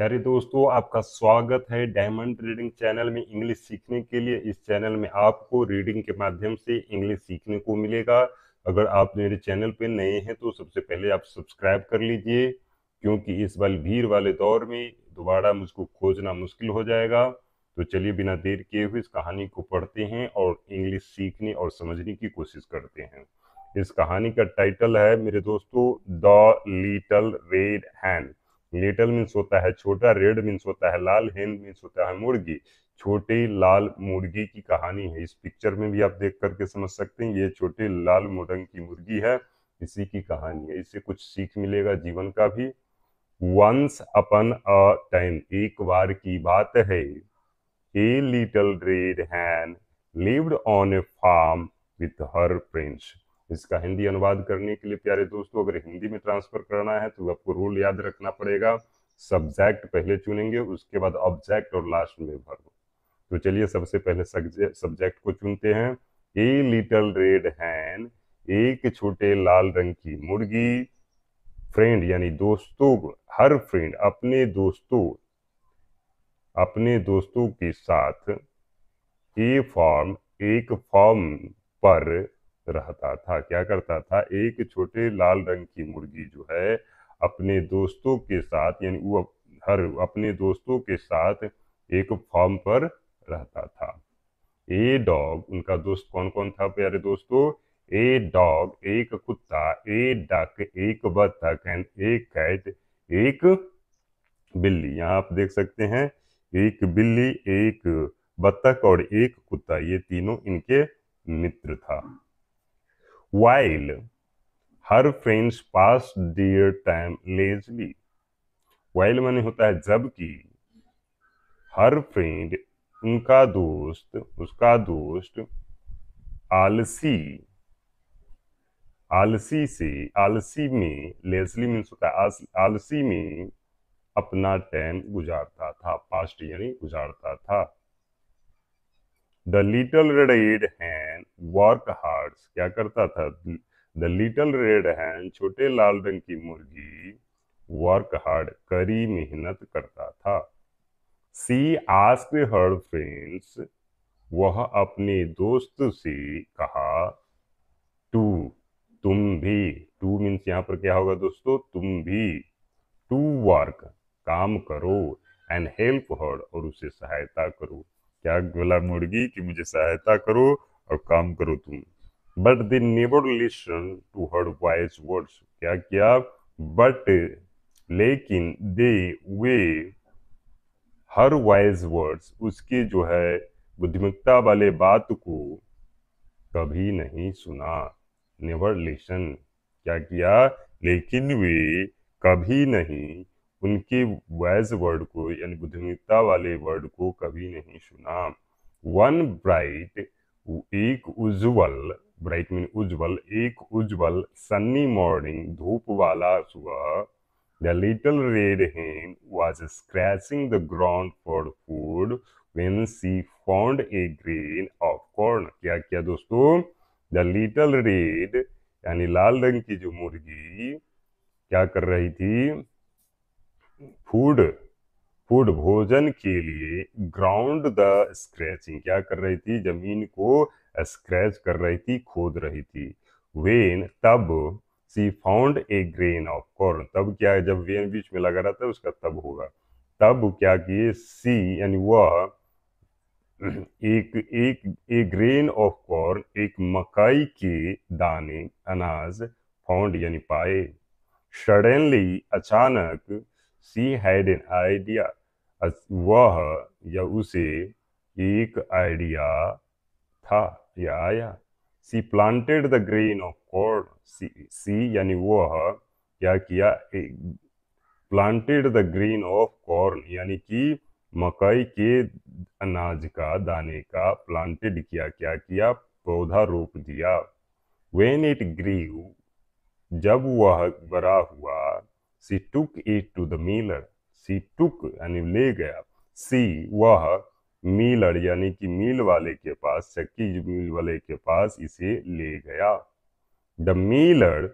यारे दोस्तों आपका स्वागत है डायमंड रीडिंग चैनल में इंग्लिश सीखने के लिए इस चैनल में आपको रीडिंग के माध्यम से इंग्लिश सीखने को मिलेगा अगर आप मेरे चैनल पर नए हैं तो सबसे पहले आप सब्सक्राइब कर लीजिए क्योंकि इस बार भीड़ वाले दौर में दोबारा मुझको खोजना मुश्किल हो जाएगा तो चलिए बिना देर किए हुए इस कहानी को पढ़ते हैं और इंग्लिश सीखने और समझने की कोशिश करते हैं इस कहानी का टाइटल है मेरे दोस्तों the little red hand little means होता है छोटा रेड मीन्स होता है लाल हेन मीन्स होता है मुर्गी छोटे लाल मुर्गी की कहानी है इस पिक्चर में भी आप देख करके समझ सकते हैं ये छोटे लाल मुरंग की मुर्गी है इसी की कहानी है इससे कुछ सीख मिलेगा जीवन का भी वंस अपन अ टाइम एक बार की बात है a little red hen lived on a farm with her friends इसका हिंदी अनुवाद करने के लिए प्यारे दोस्तों अगर हिंदी में ट्रांसफर करना है तो आपको रूल याद रखना पड़ेगा सब्जेक्ट पहले चुनेंगे उसके बाद ऑब्जेक्ट और लास्ट में भर तो चलिए सबसे पहले सब्जेक्ट को चुनते हैं ए लिटल रेड हैन एक छोटे लाल रंग की मुर्गी फ्रेंड यानी दोस्तों हर फ्रेंड अपने दोस्तों अपने दोस्तों के साथ ए फॉर्म एक फॉर्म पर रहता था क्या करता था एक छोटे लाल रंग की मुर्गी जो है अपने दोस्तों के साथ यानी वो हर अपने दोस्तों के साथ एक फॉर्म पर रहता था ए डॉग उनका दोस्त कौन कौन था प्यारे दोस्तों ए डॉग एक कुत्ता ए डक एक बतख एंड एक कैट एक बिल्ली यहाँ आप देख सकते हैं एक बिल्ली एक बत्तख और एक कुत्ता ये तीनों इनके मित्र था while her friends passed their time lazily while मैंने होता है जबकि हर फ्रेंड उनका दोस्त उसका दोस्त आलसी आलसी से आलसी में लेजली मीन्स होता है आलसी में अपना टाइम गुजारता था पास्ट यानी गुजारता था द लिटल रेड एड हैंड वर्क हार्ड क्या करता था द लिटल रेड हैंड छोटे लाल रंग की मुर्गी वर्क हार्ड करी मेहनत करता था सी आस्क हर फ्रेंड्स वह अपने दोस्त से कहा टू तुम भी टू मीन्स यहाँ पर क्या होगा दोस्तों तुम भी टू वर्क काम करो एंड हेल्प हर और उसे सहायता करो क्या गोला मुर्गी कि मुझे सहायता करो और काम करो तुम but they to her voice words क्या किया बट लेकिन दे वे हर वॉइस वर्ड्स उसके जो है बुद्धिमत्ता वाले बात को कभी नहीं सुना नेवर लेशन क्या किया लेकिन वे कभी नहीं उनके वैज वर्ड को यानी बुद्धिमत्ता वाले वर्ड को कभी नहीं सुना वन ब्राइट एक उज्जवल ब्राइट मीन उज्जवल एक उज्जवल सन्नी मॉर्निंग धूप वाला सुबह the little red hen was scratching the ground for food when she found a grain of corn क्या क्या दोस्तों द लिटल रेड यानी लाल रंग की जो मुर्गी क्या कर रही थी फूड फूड भोजन के लिए ग्राउंड द स्क्रैचिंग क्या कर रही थी जमीन को स्क्रैच कर रही थी खोद रही थी वेन तब she found a grain of corn तब क्या है जब वेन बीच में लगा रहता है उसका तब होगा तब क्या किए सी यानी वह एक एक ए ग्रेन ऑफ कॉर्न एक मकाई के दाने अनाज फाउंड यानी पाए सडनली अचानक सी हैड एन आइडिया वह या उसे एक आइडिया था या आया she planted the grain of corn she she यानी वह क्या किया planted the grain of corn यानी कि मकई के अनाज का दाने का प्लांटेड किया क्या किया पौधा रोप दिया वेन इट ग्रीव जब वह बड़ा हुआ she took it to the miller she took यानी ले गया सी वह मीलर यानी कि मील वाले के पास चक्की मील वाले के पास इसे ले गया the miller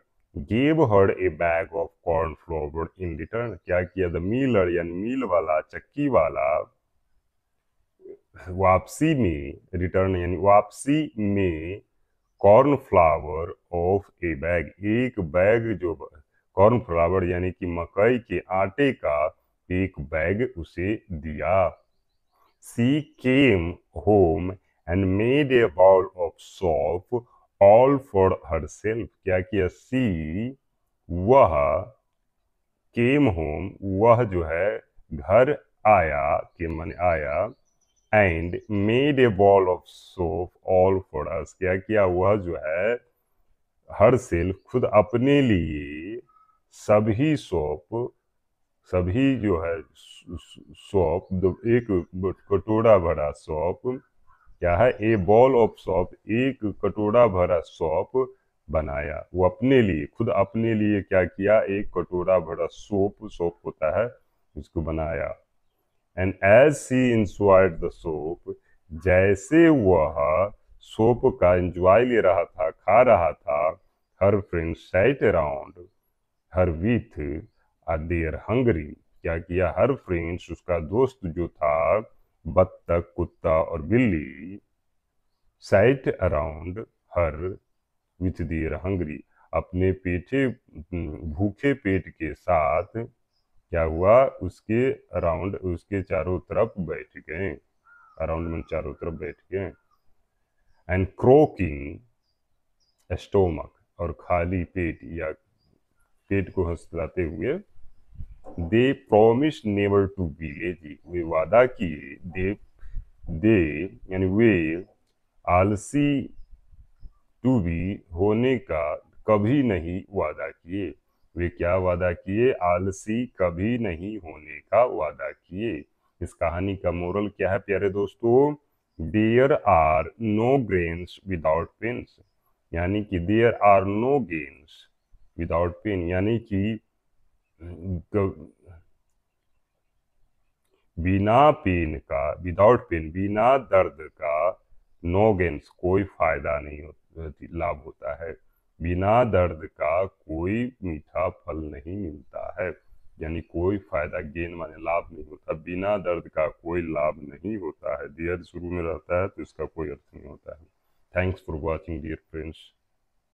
gave her a bag of corn flour in return क्या किया द मीलर यानी मील वाला चक्की वाला वापसी में रिटर्न यानी वापसी में corn flour of a bag एक बैग जो कॉर्न फ्लावर यानी कि मकई के आटे का एक बैग उसे दिया she came home and made a bowl of soup all for herself क्या किया सी वह केम होम वह जो है घर आया के मन आया and made a bowl of soup all for us क्या किया वह जो है हर सेल्फ खुद अपने लिए सभी सौप सभी जो है सौप एक कटोरा भरा सौप क्या है ए बॉल ऑफ सौप एक कटोरा भरा सौप बनाया वो अपने लिए खुद अपने लिए क्या किया एक कटोरा भरा सोप सोप होता है उसको बनाया एंड एज सी इंस्वायर्ड द सोप जैसे वह सोप का एंजॉय ले रहा था खा रहा था her friend sat around her with other hungry क्या किया हर फ्रेंड्स उसका दोस्त जो था बत्तख कुत्ता और बिल्ली sat around her with their hungry अपने पेटे भूखे पेट के साथ क्या हुआ उसके अराउंड उसके चारों तरफ बैठ गए अराउंड में चारों तरफ बैठ गए एंड क्रोकिंग स्टोमक और खाली पेट या पेट को हंसलाते हुए they promise never to be lazy they वादा किए दे दे यानी वे आलसी टू बी होने का कभी नहीं वादा किए वे क्या वादा किए आलसी कभी नहीं होने का वादा किए इस कहानी का मोरल क्या है प्यारे दोस्तों there are no grains without pains यानी कि there are no gains without pain यानी कि बिना पेन का विदाउट पेन बिना दर्द का नो गेंस कोई फायदा नहीं हो, लाभ होता है बिना दर्द का कोई मीठा फल नहीं मिलता है यानी कोई फायदा गेन माने लाभ नहीं होता बिना दर्द का कोई लाभ नहीं होता है डियर शुरू में रहता है तो इसका कोई अर्थ नहीं होता है thanks for watching dear friends